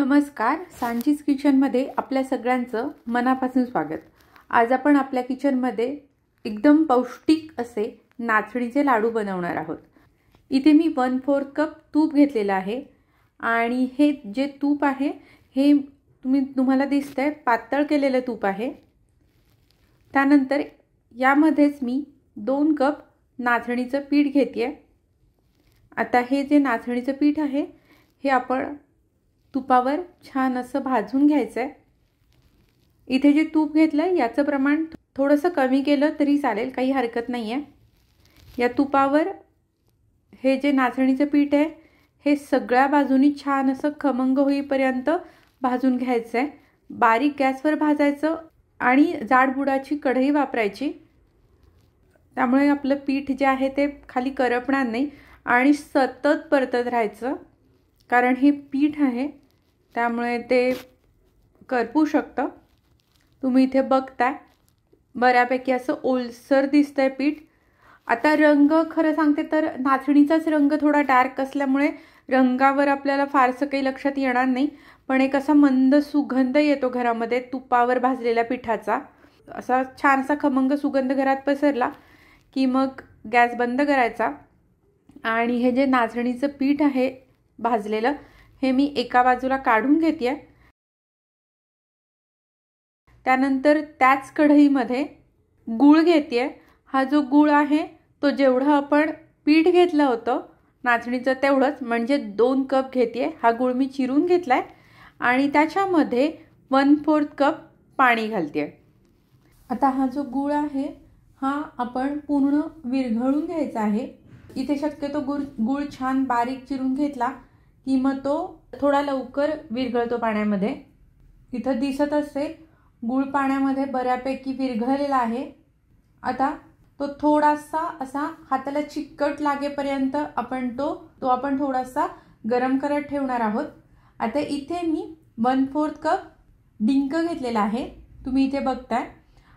नमस्कार सांचीज किचनमध्ये आपल्या सगळ्यांचं मनापासून स्वागत आज आपण आपल्या किचनमध्ये एकदम पौष्टिक असे नाचणीचे लाडू बनवणार आहोत इथे मी वन फोर्थ कप तूप घेतलेलं आहे आणि हे जे तूप आहे हे तुम्ही तुम्हाला दिसतंय पातळ केलेलं तूप आहे त्यानंतर यामध्येच मी दोन कप नाचणीचं पीठ घेते आता हे जे नाचणीचं पीठ आहे हे आपण तुपावर छान असं भाजून घ्यायचं आहे इथे जे तूप घेतलं आहे याचं प्रमाण थोडंसं कमी केलं तरी चालेल काही हरकत नाही आहे या तुपावर हे जे नाचणीचं पीठ आहे हे सगळ्या बाजूनी छान असं खमंग होईपर्यंत भाजून घ्यायचं आहे बारीक गॅसवर भाजायचं आणि जाडबुडाची कढई वापरायची त्यामुळे आपलं पीठ जे आहे ते खाली करपणार नाही आणि सतत परतत राहायचं कारण हे पीठ आहे त्यामुळे ते करपू शकतं तुम्ही इथे बघताय बऱ्यापैकी असं ओलसर दिसतंय पीठ आता रंग खरं सांगते तर नाचणीचाच रंग थोडा डार्क असल्यामुळे रंगावर आपल्याला फारसं काही लक्षात येणार नाही पण एक असा मंद सुगंध येतो घरामध्ये तुपावर भाजलेल्या पिठाचा असा छानसा खमंग सुगंध घरात पसरला की मग गॅस बंद करायचा आणि हे जे नाचणीचं पीठ आहे भाजलेलं हे मी एका बाजूला काढून घेते आहे त्यानंतर त्याच कढईमध्ये गूळ घेते हा जो गूळ आहे तो जेवढा आपण पीठ घेतलं होतं नाचणीचं तेवढंच म्हणजे दोन कप घेते हा गूळ मी चिरून घेतला आणि त्याच्यामध्ये वन फोर्थ कप पाणी घालते आता हा जो गूळ आहे हा आपण पूर्ण विरघळून घ्यायचा आहे इथे शक्यतो गुळ गूळ छान बारीक चिरून घेतला की मग तो थोडा लवकर विरघळतो पाण्यामध्ये इथं दिसत असते गुळ पाण्यामध्ये बऱ्यापैकी विरघळलेला आहे आता तो थोडासा असा हाताला चिकट लागेपर्यंत आपण तो तो आपण थोडासा गरम करत ठेवणार आहोत आता इथे मी वन फोर्थ कप डिंक घेतलेला आहे तुम्ही इथे बघताय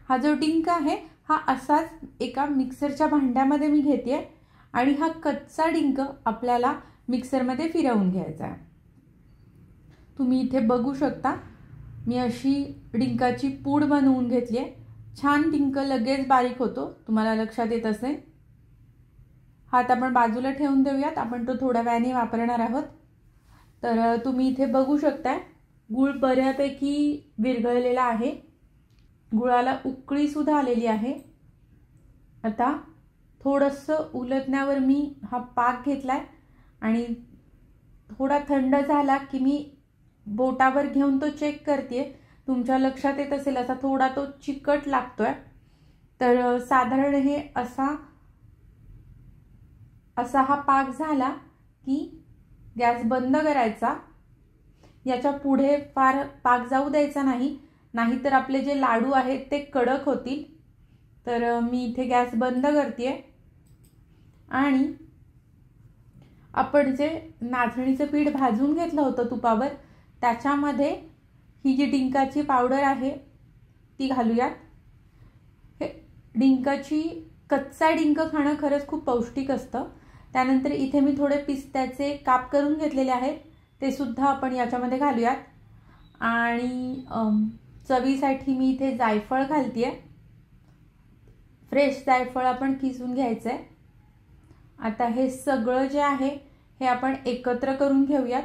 हा जो डिंक आहे हा असाच एका मिक्सरच्या भांड्यामध्ये मी घेते आणि हा कच्चा डिंक आपल्याला मिक्सरमध्ये फिरवून घ्यायचा आहे तुम्ही इथे बघू शकता मी अशी डिंकाची पूड बनवून घेतली आहे छान डिंक लगेच बारीक होतो तुम्हाला लक्षात येत असेल हात आपण बाजूला ठेवून देऊयात आपण तो थोड्या वेळाने वापरणार आहोत तर तुम्ही इथे बघू शकता गुळ बऱ्यापैकी विरघळलेला आहे गुळाला उकळीसुद्धा आलेली आहे आता थोडंसं उलटण्यावर मी हा पाक घेतला आहे आणि थोडा थंड झाला की मी बोटावर घेऊन तो चेक करते तुमच्या लक्षात येत असेल असा थोडा तो चिकट लागतोय तर साधारण हे असा असा हा पाक झाला की गॅस बंद करायचा याच्या पुढे फार पाक जाऊ द्यायचा नाही नाहीतर आपले जे लाडू आहेत ते कडक होतील तर मी इथे गॅस बंद करते आणि आपण जे नाचणीचं पीठ भाजून घेतलं होतं तुपावर त्याच्यामध्ये ही जी डिंकाची पावडर आहे ती घालूयात हे डिंकाची कच्चा डिंक खाणं खरंच खूप पौष्टिक असतं त्यानंतर इथे मी थोडे पिस्त्याचे काप करून घेतलेले आहेत ते सुद्धा आपण याच्यामध्ये घालूयात आणि चवीसाठी मी इथे जायफळ घालते आहे फ्रेश जायफळ आपण किसून घ्यायचं आहे आता हे सगळं जे आहे हे आपण एकत्र करून घेऊयात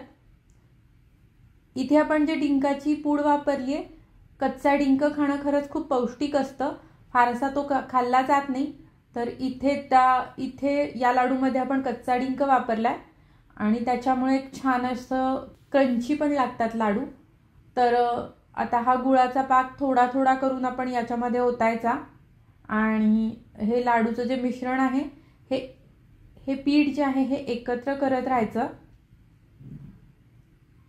इथे आपण जे डिंकाची पूड वापरली आहे कच्चा डिंक खाणं खरंच खूप पौष्टिक असतं फारसा तो खाल्ला जात नाही तर इथे त्या इथे या लाडूमध्ये आपण कच्चा डिंक वापरला आहे आणि त्याच्यामुळे एक छान असं क्रंची पण लागतात लाडू तर आता हा गुळाचा पाक थोडा थोडा करून आपण याच्यामध्ये ओतायचा आणि हे लाडूचं जे मिश्रण आहे हे हे पीठ जे आहे हे एकत्र करत राहायचं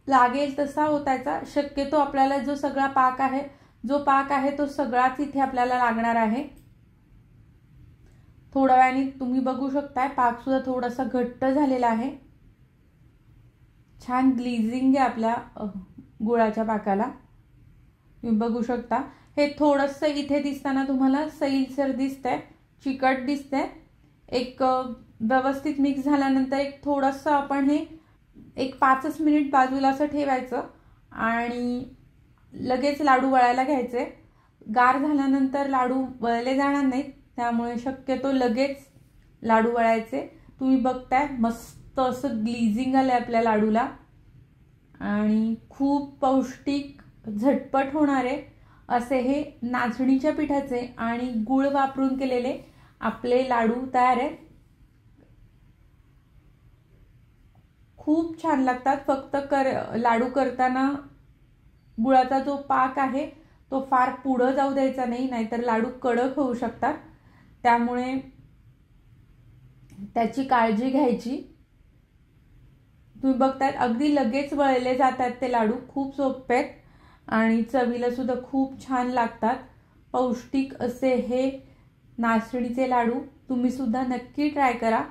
लागेल तसा ओतायचा शक्यतो आपल्याला जो सगळा पाक आहे जो पाक आहे तो सगळाच इथे आपल्याला लागणार आहे थोड्या वेळाने तुम्ही बघू शकताय पाक सुद्धा थोडासा घट्ट झालेला आहे छान ग्लिझिंग आहे आपल्या गुळाच्या पाकाला तुम्ही बघू शकता हे थोडंसं इथे दिसताना तुम्हाला सैलसर दिसतंय चिकट दिसतंय एक व्यवस्थित मिक्स झाल्यानंतर एक थोडंसं आपण हे एक पाचच मिनिट बाजूला असं ठेवायचं आणि लगेच लाडू वळायला घ्यायचे गार झाल्यानंतर लाडू वळले जाणार नाहीत त्यामुळे शक्यतो लगेच लाडू वळायचे तुम्ही बघताय मस्त असं ग्लिझिंग आलं आहे आपल्या लाडूला आणि खूप पौष्टिक झटपट होणारे असे हे नाचणीच्या पिठाचे आणि गूळ वापरून केलेले आपले लाडू तयार आहेत खूप छान लागतात फक्त कर लाडू करताना गुळाचा जो पाक आहे तो फार पुढं जाऊ द्यायचा नाही नाहीतर लाडू कडक होऊ शकतात त्यामुळे त्याची काळजी घ्यायची तुम्ही बघतात अगदी लगेच वळले जातात ते लाडू खूप सोपे आहेत आणि चवीला सुद्धा खूप छान लागतात पौष्टिक असे हे नाचणीचे लाडू तुम्ही सुद्धा नक्की ट्राय करा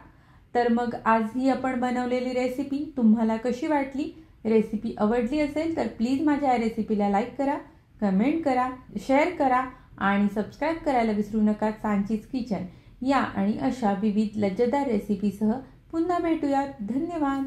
तर मग आज ही आपण बनवलेली रेसिपी तुम्हाला कशी वाटली रेसिपी आवडली असेल तर प्लीज माझ्या या रेसिपीला लाईक करा कमेंट करा शेअर करा आणि सबस्क्राईब करायला विसरू नका सांचीच किचन या आणि अशा विविध लज्जदार रेसिपीसह पुन्हा भेटूयात धन्यवाद